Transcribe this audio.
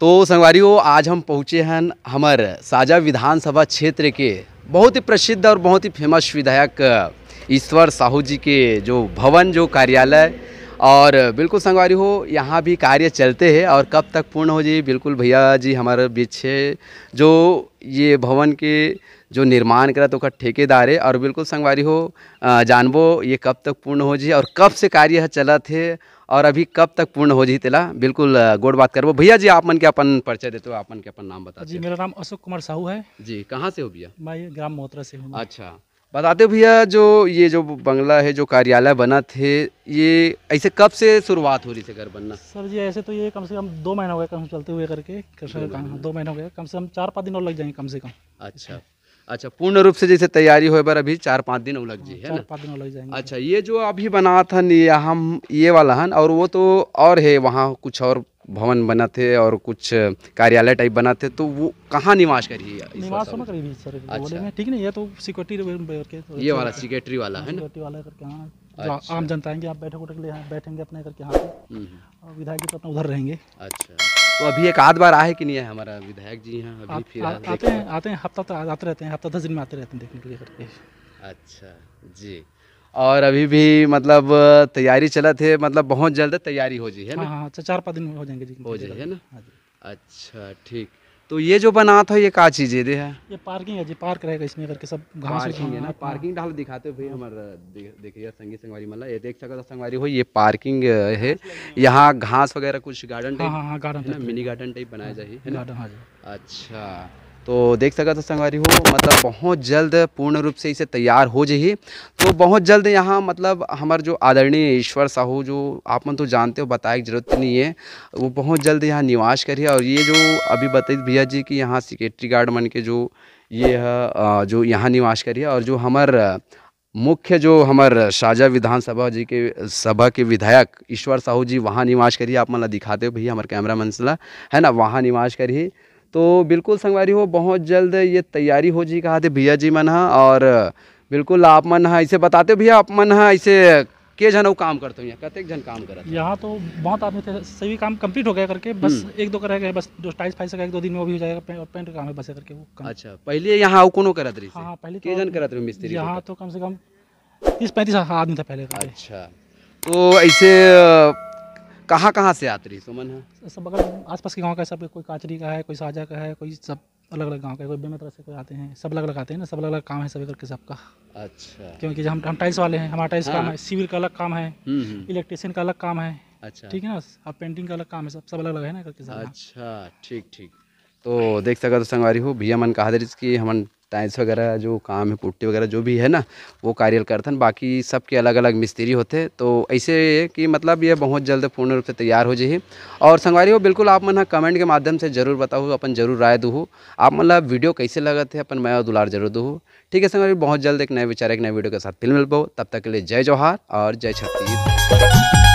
तो संगवारियों आज हम पहुँचे हैं हमार साजा विधानसभा क्षेत्र के बहुत ही प्रसिद्ध और बहुत ही फेमस विधायक ईश्वर साहू जी के जो भवन जो कार्यालय और बिल्कुल संगवारी हो यहाँ भी कार्य चलते हैं और कब तक पूर्ण हो जी बिल्कुल भैया जी हमारे बीच है जो ये भवन के जो निर्माण करा तो ठेकेदार है और बिल्कुल संगवारी हो जानबो ये कब तक पूर्ण हो जी और कब से कार्य चला थे और अभी कब तक पूर्ण हो जी तेला बिल्कुल गोड बात करबो भैया जी आप मन के अपन परिचय देते हो आप मन के अपन नाम बता जी मेरा नाम अशोक कुमार साहू है जी कहाँ से हो भैया मैं ग्राम मोहतरा से हूँ अच्छा बताते भैया जो ये जो बंगला है जो कार्यालय बना थे ये ऐसे कब से शुरुआत हो रही थी घर बनना सर जी ऐसे तो ये कम से कम दो महीना हो गया कम चलते हुए करके दो महीना हो गया कम से कम चार पाँच दिन और लग जाएंगे कम से कम अच्छा अच्छा पूर्ण रूप से जैसे तैयारी हो बार अभी चार पाँच दिन लग जी है ना दिन लग जाएंगे अच्छा ये जो अभी बना था हम ये वाला हन और वो तो और है वहाँ कुछ और भवन बना थे और कुछ कार्यालय टाइप बना थे तो वो कहाँ निवास करिए निवास तो ना करिए सर अच्छा ठीक नहीं ये तो सिक्योरिटी तो ये अच्छा वाला सिक्योरिटी वाला है ना वाला करके हाँ अच्छा। आम जनता आएंगे आप बैठक उठक ले बैठेंगे अपने करके यहाँ पे हम्म, हम्म। विधायक जी तो अपना उधर रहेंगे अच्छा तो अभी एक आध बार आए कि नहीं है हमारा विधायक जी यहाँ अभी आ, फिर आ, आते हैं आते हैं हफ्ता तो आते रहते हैं हफ्ता दस दिन में आते रहते हैं देखने के लिए करके अच्छा जी और अभी भी मतलब तैयारी चला थे मतलब बहुत जल्द तैयारी हो जी है ना हाँ, हाँ, चार पाँच दिन हो जाएंगे जी हो जाए है ना हाँ अच्छा ठीक तो ये जो बना था ये का चीज़ है ये पार्किंग है जी पार्क रहेगा इसमें करके सब घास पार्किंग ना तो। पार्किंग डाल दिखाते हो भाई हमारा देखिए संगी संगवारी मतलब ये देख सकते तो संगवारी हो ये पार्किंग है यहाँ घास वगैरह कुछ garden type garden mini garden type बनाया जाए हाँ अच्छा तो देख सकत संगवारी हो मतलब बहुत जल्द पूर्ण रूप से इसे तैयार हो जाइए तो बहुत जल्द यहाँ मतलब हमारे जो आदरणीय ईश्वर साहू जो आप मन तो जानते हो बताए की जरूरत नहीं है वो बहुत जल्द यहाँ निवास करिए और ये जो अभी बताई भैया जी कि यहाँ सिक्योरिटी गार्ड मन के जो ये जो यहाँ निवास करिए और जो हमार मुख्य जो हमार साझा विधानसभा जी के सभा के विधायक ईश्वर साहू जी वहाँ निवास करिए आप मतलब दिखाते हो भैया हमारे कैमरा से है ना वहाँ निवास करिए तो बिल्कुल संगवारी हो बहुत जल्द ये तैयारी हो जी कहा थे भैया जी मन और बिल्कुल आप मन हाँ इसे बताते भैया आप मन हाँ इसे के जन काम करते हैं यहाँ कतेक जन काम कर यहाँ तो बहुत आदमी थे सभी काम कंप्लीट हो गया करके बस हम्म। एक दो कर गए बस जो टाइल्स फाइल्स का एक दो दिन में वो भी हो जाएगा पेंट पेंट काम है बस करके वो काम। अच्छा पहले यहाँ वो कोनो करत रही हाँ पहले के तो जन करत रही मिस्त्री यहाँ तो कम से कम तीस पैंतीस आदमी था पहले अच्छा तो ऐसे कहाँ कहाँ से यात्री सुमन है सब अगर आसपास के गांव का सब कोई काचरी का है कोई साजा का है कोई सब अलग अलग गांव का कोई बेमतरा से कोई आते हैं सब अलग अलग आते हैं ना सब अलग अलग काम है सभी करके सबका अच्छा क्योंकि हम हम टाइल्स वाले हैं हमारा टाइल्स हाँ। काम है सिविल का अलग काम है इलेक्ट्रिशियन हम्म, हम्म। का अलग काम है अच्छा ठीक है ना अब पेंटिंग का अलग काम है सब सब अलग अलग है ना करके हाँ। अच्छा ठीक ठीक तो देख सकते हो संगवारी हो भैया मन कहा कि हम टाइल्स वगैरह जो काम है पुट्टी वगैरह जो भी है ना वो कार्य हैं बाकी सबके अलग अलग मिस्त्री होते तो ऐसे कि मतलब ये बहुत जल्द पूर्ण रूप से तैयार हो जाइए और संगवारी हो बिल्कुल आप मन कमेंट के माध्यम से जरूर बताओ अपन जरूर राय दूँ आप मतलब वीडियो कैसे लगा थे अपन मैं दुलार जरूर दूँ ठीक है संगवारी बहुत जल्द एक नए विचार एक नए वीडियो के साथ फिल्म मिल पाओ तब तक के लिए जय जवाहर और जय छत्तीस